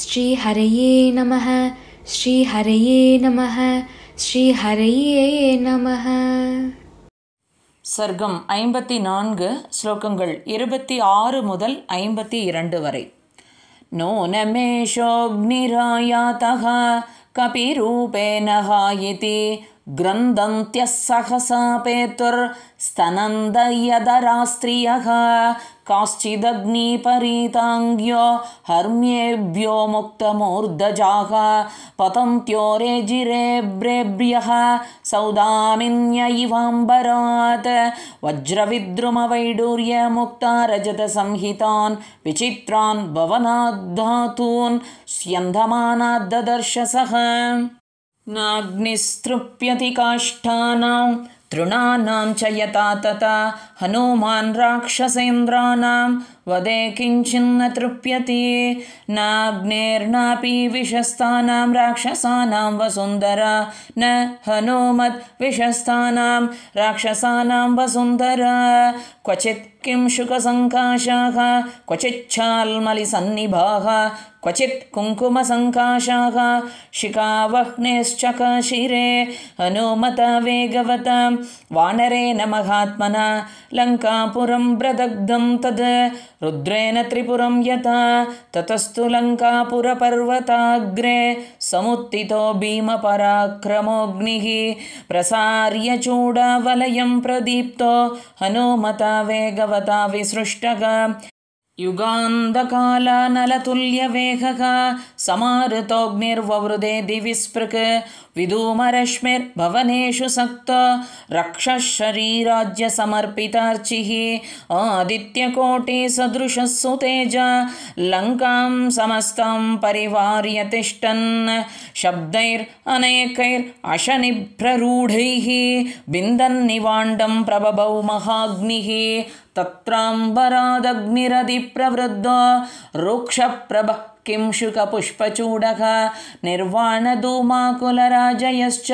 ஸ்ரீஹரையே நம ஸ்ரீஹரையே நம ஸ்ரீஹரையே நம சர்க்கம் ஐம்பத்தி நான்கு ஸ்லோகங்கள் இருபத்தி ஆறு முதல் ஐம்பத்தி இரண்டு வரை நோனமேஷோக்னிராயாத்தக கபிரூபேனஹாயிதி ग्रन्दन्त्यः सहसा पेतुर्स्तनन्दयदरास्त्रियः काश्चिदग्निपरीताङ्ग्यो हर्म्येभ्यो मुक्तमूर्धजाः पतन्त्यो रेजिरेभ्रेभ्यः सौदामिन्य इवाम्बरात् वज्रविद्रुमवैडूर्यमुक्ता रजतसंहितान् विचित्रान् भवनाद्धातून् स्यन्धमानाद्ददर्शसः नाग्निस्तृप्यति काष्ठानां तृणानां च यथा तथा हनुमान् राक्षसेन्द्राणां वदे किञ्चिन्न तृप्यते नाग्नेर्नापि विशस्तानां राक्षसानां वसुन्धरा न हनुमत् विशस्तानां राक्षसानां वसुन्धरा क्वचित् किं शुकसङ्काशाः क्वचिच्छाल्मलिसन्निभाः क्वचित् कुङ्कुमसङ्काशाः शिखावह्नेश्चकशिरे हनुमत वेगवतां वानरे न महात्मना लङ्कापुरं वृदग्धं तद् रुद्रेण त्रिपुरं यथा ततस्तु लङ्कापुरपर्वताग्रे समुत्थितो भीमपराक्रमोऽग्निः प्रसार्य चूडावलयं प्रदीप्तो हनुमता वेगवता विसृष्टग युगान्धकालानलतुल्यवेखक समारतोग्निर्ववृदे दिविस्पृक् विदूमरश्मिर्भवनेषु सक्त रक्षः शरीराज्य समर्पितार्चिः आदित्यकोटिसदृशः सुतेज लङ्कां समस्तं परिवार्य तिष्ठन् शब्दैरनेकैर् अशनिभ्ररूढैः बिन्दन्निवाण्डं प्रबभौ महाग्निः तत्राम्बरादग्निरदिप्रवृद्ध रोक्षप्रभ किं शुकपुष्पचूडः निर्वाणधूमाकुलराजयश्च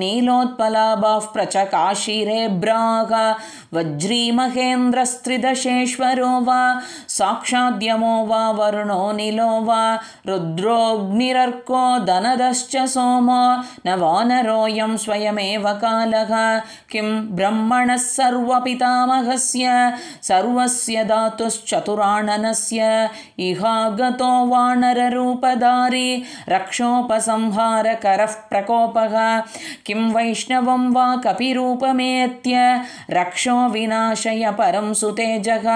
नीलोत्पलाभाः प्रचकाशीरे भ्राग वज्रीमहेन्द्रस्त्रिदशेश्वरो वा साक्षाद्यमो वा वरुणो निलो वा रुद्रोऽग्निरर्को दनदश्च सोमो न वानरोऽयं स्वयमेव कालः किं ब्रह्मणः सर्वपितामहस्य सर्वस्य इहागतो वा वानररूपधारी रक्षोपसंहारकरः प्रकोपः किं वैष्णवं वा कपिरूपमेत्य रक्षो विनाशय परं सुतेजः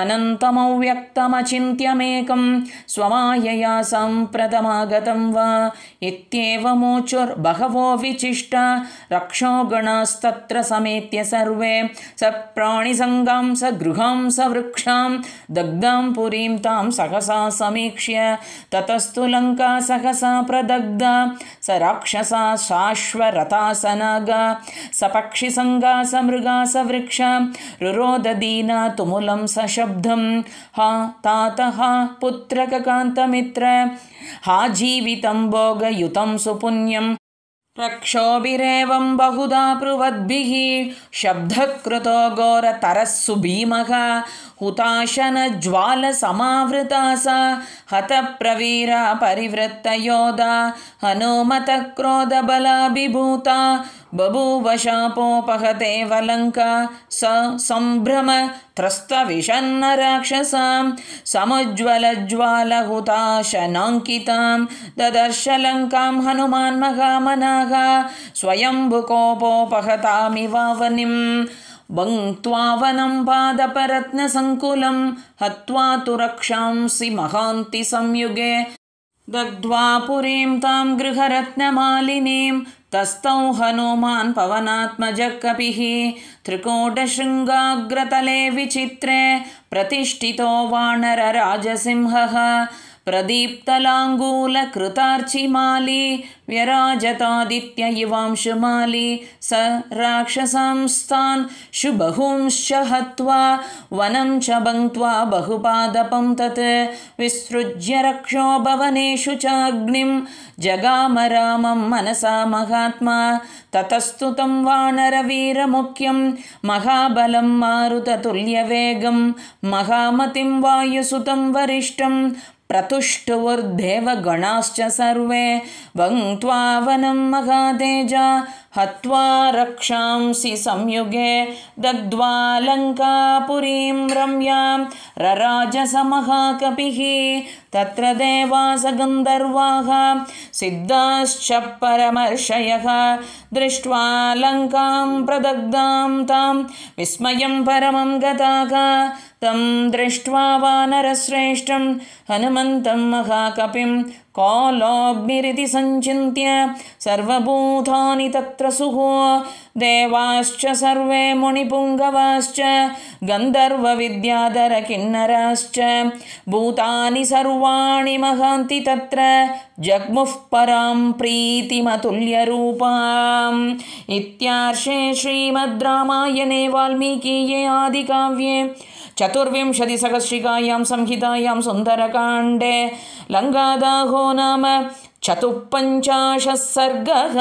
अनन्तमव्यक्तमचिन्त्यमेकं स्वमायया सम्प्रतमागतं वा इत्येवमोचुर्बहवो विचिष्ट रक्षो गणास्तत्र समेत्य सर्वे प्राणिसङ्गां स गृहां स वृक्षां दग्धां पुरीं तां सहसा समीक्ष्य ततस्तु सहसा प्रदग्धा स राक्षसा शाश्वरतासनागा सपक्षिसङ्गासमृगासवृक्ष रुरोददीना तुमुलं सशब्दं हा तात हा पुत्रककान्तमित्र हा जीवितं भोगयुतं सुपुण्यम् प्रक्षोभिरेवं बहुधा ब्रुवद्भिः शब्दकृतो घोरतरः भीमः हुताशनज्वालसमावृता सा हतप्रवीरा परिवृत्तयोधा हनुमतक्रोधबलाभिभूता बभूवशापोपहते वलङ्का त्रस्तविषन्न राक्षसां समज्ज्वलज्ज्वालहुताशनाङ्कितां ददर्शलङ्कां हनुमान्मकामनाः स्वयं वा वनिं वङ्क्त्वा वनं पादपरत्नसङ्कुलं हत्वा तु रक्षांसि महान्ति संयुगे दग्ध्वा पुरीं तां गृहरत्नमालिनीं तस्थौ हनुमान् पवनात्मजकपिः त्रिकोटशृङ्गाग्रतले विचित्रे प्रतिष्ठितो वानरराजसिंहः प्रदीप्तलाङ्गूलकृतार्चिमाली व्यराजतादित्य इवांशुमाली स राक्षसां शुबहुंश्च हत्वा वनं च भङ्क्त्वा बहुपादपं तत् विसृज्य रक्षो भवनेषु चाग्निं जगाम रामं मनसा महात्मा ततस्तुतं वानरवीरमुख्यं महाबलं मारुततुल्यवेगं महामतिं वायुसुतं वरिष्ठं प्रतुष्टुवुर्धेव गणाश्च सर्वे वङ्क्त्वा वनं महादेजा हत्वा रक्षांसि संयुगे दग्ध्वा लङ्कापुरीं रम्यां रराजसमहाकपिः तत्र देवास सिद्धाश्च परमर्षयः दृष्ट्वा लङ्कां प्रदग्धां तां विस्मयं परमं गताः तं दृष्ट्वा वानरश्रेष्ठं हनुमन्तं महाकपिं को सञ्चिन्त्य सर्वभूतानि तत्र सुः देवाश्च सर्वे मुनिपुङ्गवाश्च गन्धर्वविद्याधरकिन्नराश्च भूतानि सर्व महान्ति तत्र जग्मुः परां प्रीतिमतुल्यरूपाम् इत्यार्षे श्रीमद् रामायणे वाल्मीकीये आदिकाव्ये चतुर्विंशतिसहस्रिकायां संहितायां सुन्दरकाण्डे लङ्गादाहो नाम चतुःपञ्चाशर्गः